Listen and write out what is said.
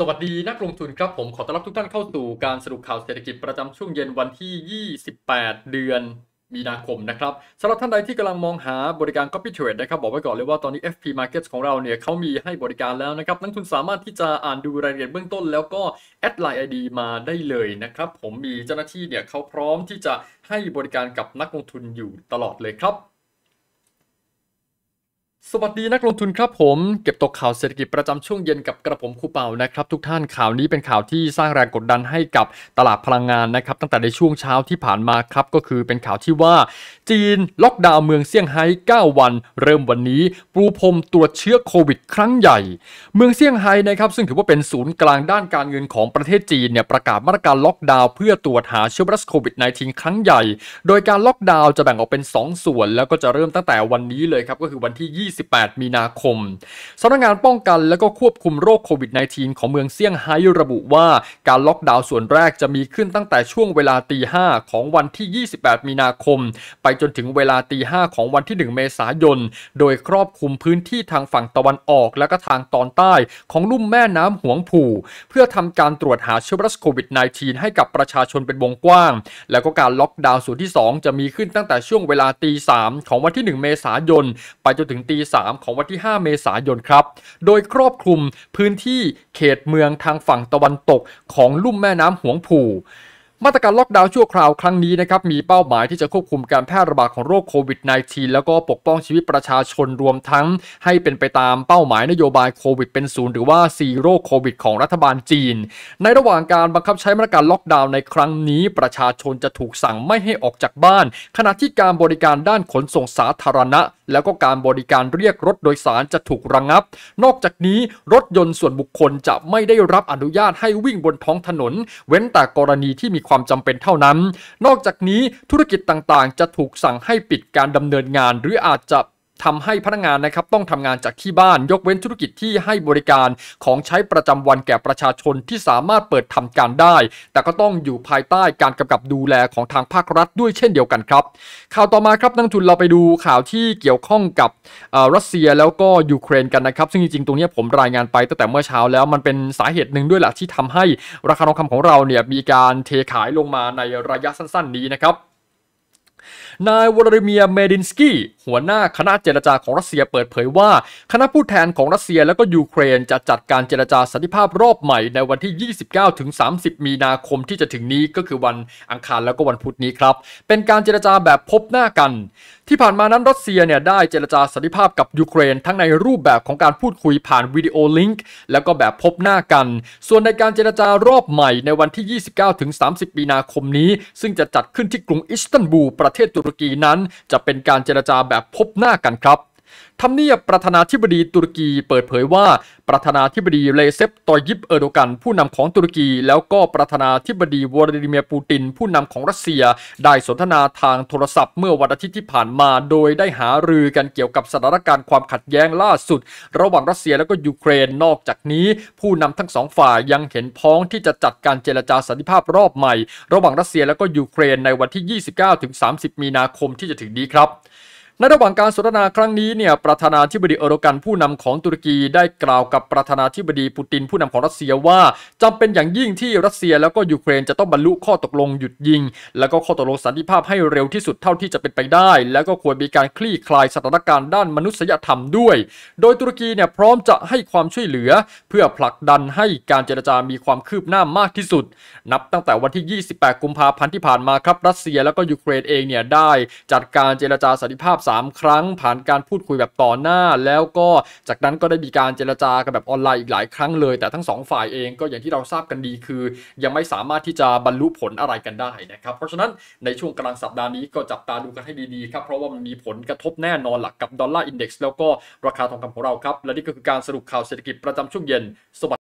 สวัสดี นักลงทุนครับ ผมขอต้อนรับทุกท่านเข้าสู่การสรุปข่าวเศรษฐกิจประจำช่วงเย็น วันที่ 28 เดือน มีนาคมนะครับสำหรับท่านใดที่กำลังมองหาบริการ Copy Trade นะครับ บอกไว้ก่อนเลยว่าตอนนี้ FP Markets ของเราเนี่ยเขามีให้บริการแล้วนะครับ นักทุนสามารถที่จะอ่านดูรายละเอียดเบื้องต้นแล้วก็ แอดไลน์ไอดีมาได้เลยนะครับผมมีเจ้าหน้าที่เนี่ยเขาพร้อมที่จะให้บริการกับนักลงทุนอยู่ตลอดเลยครับสวัสดี นักลงทุนครับผม เก็บตกข่าวเศรษฐกิจประจำช่วงเย็นกับกระผมคูเปานะครับ ทุกท่านข่าวนี้เป็นข่าวที่สร้างแรงกดดันให้กับตลาดพลังงานนะครับ ตั้งแต่ในช่วงเช้าที่ผ่านมาครับ ก็คือเป็นข่าวที่ว่า จีนล็อกดาวน์เมืองเซี่ยงไฮ้9 วัน เริ่มวันนี้ปูพรมตรวจเชื้อโควิดครั้งใหญ่ เมืองเซี่ยงไฮ้นะครับซึ่งถือว่าเป็นศูนย์กลางด้านการเงินของประเทศจีนเนี่ยประกาศมาตรการล็อกดาวน์เพื่อตรวจหาเชื้อไวรัสโควิด -19 ครั้งใหญ่ โดยการล็อกดาวน์จะแบ่งออกเป็น 2 ส่วน แล้วก็จะเริ่มตั้งแต่วันนี้เลยครับก็คือวันที่ 20 28มีนาคมสำนักงานป้องกันและก็ควบคุมโรคโควิด -19 ของเมืองเซี่ยงไฮ้ระบุว่า การล็อกดาวน์ส่วนแรกจะมีขึ้นตั้งแต่ช่วงเวลาตีห้าของวันที่ 28 มีนาคม ไปจนถึงเวลาตีห้าของวันที่ 1 เมษายน โดยครอบคลุมพื้นที่ทางฝั่งตะวันออก และก็ทางตอนใต้ของลุ่มแม่น้ำหวงผู่เพื่อทำการตรวจหาเชื้อไวรัสโควิด -19 ให้กับประชาชนเป็นวงกว้าง แล้วก็การล็อกดาวน์ส่วนที่ 2 จะมีขึ้นตั้งแต่ช่วงเวลาตีสามของวันที่ 1 เมษายน ไปจนถึงตี3ของวันที่ 5 เมษายนครับ โดยครอบคลุมพื้นที่เขตเมืองทางฝั่งตะวันตกของลุ่มแม่น้ำหวงผู่ มาตรการล็อกดาวน์ชั่วคราวครั้งนี้นะครับมีเป้าหมายที่จะควบคุมการแพร่ระบาดของโรคโควิด -19 แล้วก็ปกป้องชีวิตประชาชนรวมทั้งให้เป็นไปตามเป้าหมายนโยบายโควิดเป็นศูนย์หรือว่าซีโร่โควิดของรัฐบาลจีน ในระหว่างการบังคับใช้มาตรการล็อกดาวน์ในครั้งนี้ ประชาชนจะถูกสั่งไม่ให้ออกจากบ้าน ขณะที่การบริการด้านขนส่งสาธารณะแล้วก็การบริการเรียกรถโดยสารจะถูกระงับ นอกจากนี้ รถยนต์ส่วนบุคคลจะไม่ได้รับอนุญาตให้วิ่งบนท้องถนน เว้นแต่กรณีที่มีความจำเป็นเท่านั้น นอกจากนี้ธุรกิจต่างๆ จะถูกสั่งให้ปิดการดำเนินงานหรืออาจจะทำให้พนักงานนะครับต้องทำงานจากที่บ้านยกเว้นธุรกิจที่ให้บริการของใช้ประจำวันแก่ประชาชนที่สามารถเปิดทำการได้ แต่ก็ต้องอยู่ภายใต้การกำกับดูแลของทางภาครัฐด้วยเช่นเดียวกันครับ ข่าวต่อมาครับนักทุนเราไปดูข่าวที่เกี่ยวข้องกับรัสเซียแล้วก็ยูเครนกันนะครับ ซึ่งจริงๆตรงนี้ผมรายงานไปตั้งแต่เมื่อเช้าแล้วมันเป็นสาเหตุหนึ่งด้วยแหละที่ทำให้ราคาทองคำของเราเนี่ยมีการเทขายลงมาในระยะสั้นๆ นี้นะครับนายวลาดิเมียร์เมดินสกี้หัวหน้าคณะเจรจาของรัสเซียเปิดเผยว่า คณะผู้แทนของรัสเซียและก็ยูเครนจะจัดการเจรจาสันติภาพรอบใหม่ ในวันที่ 29 ถึง 30 มีนาคมที่จะถึงนี้ก็คือวันอังคาร แล้วก็วันพุธนี้ครับ เป็นการเจรจาแบบพบหน้ากัน ที่ผ่านมานั้นรัสเซียเนี่ยได้เจรจาสันติภาพกับยูเครนทั้งในรูปแบบของการพูดคุยผ่านวิดีโอลิงก์ แล้วก็แบบพบหน้ากัน ส่วนในการเจรจารอบใหม่ในวันที่ 29ถึง30มีนาคมนี้ ซึ่งจะจัดขึ้นที่กรุงอิสตันบูลประเทศตุรกีนั้น จะเป็นการเจรจาแบบพบหน้ากันครับทำเนียบประธานาธิบดีตุรกีเปิดเผยว่า ประธานาธิบดีเลเซปตอยิปเอโดกันผู้นำของตุรกี แล้วก็ประธานาธิบดีวลาดิเมียร์ปูตินผู้นำของรัสเซีย ได้สนทนาทางโทรศัพท์ เมื่อวันอาทิตย์ที่ผ่านมา โดยได้หารือกันเกี่ยวกับสถานการณ์ความขัดแย้งล่าสุด ระหว่างรัสเซียแล้วก็ยูเครน นอกจากนี้ ผู้นำทั้งสองฝ่ายยังเห็นพ้องที่จะจัดการเจรจาสันติภาพรอบใหม่ ระหว่างรัสเซียแล้วก็ยูเครนในวันที่ 29-30 มีนาคมที่จะถึงนี้ครับในระหว่างการสนทนาครั้งนี้เนี่ยประธานาธิบดีเอโรกันผู้นำของตุรกีได้กล่าวกับประธานาธิบดีปูตินผู้นำของรัสเซียว่า จำเป็นอย่างยิ่งที่รัสเซียแล้วก็ยูเครนจะต้องบรรลุข้อตกลงหยุดยิง แล้วก็ข้อตกลงสันติภาพให้เร็วที่สุดเท่าที่จะเป็นไปได้ แล้วก็ควรมีการคลี่คลายสถานการณ์ด้านมนุษยธรรมด้วย โดยตุรกีเนี่ยพร้อมจะให้ความช่วยเหลือ เพื่อผลักดันให้การเจรจา มีความคืบหน้ามากที่สุด นับตั้งแต่วันที่ 28 กุมภาพันธ์ที่ผ่านมาครับรัสเซียแล้วก็ยูเครนเองเนี่ยได้จัดการเจรจาสันติภาพ3 ครั้งผ่านการพูดคุยแบบต่อหน้าแล้วก็จากนั้นก็ได้มีการเจรจากันแบบออนไลน์อีกหลายครั้งเลยแต่ทั้ง 2 ฝ่ายเองก็อย่างที่เราทราบกันดีคือยังไม่สามารถที่จะบรรลุผลอะไรกันได้นะครับ เพราะฉะนั้นในช่วงกลางสัปดาห์นี้ก็จับตาดูกันให้ดีๆครับ เพราะว่ามันมีผลกระทบแน่นอนหลักกับดอลลาร์อินดี x แล้วก็ราคาทองคำของเราครับและนี่ก็คือการสรุปข่าวเศรษฐกิจประจำช่วงเย็นสวัสดี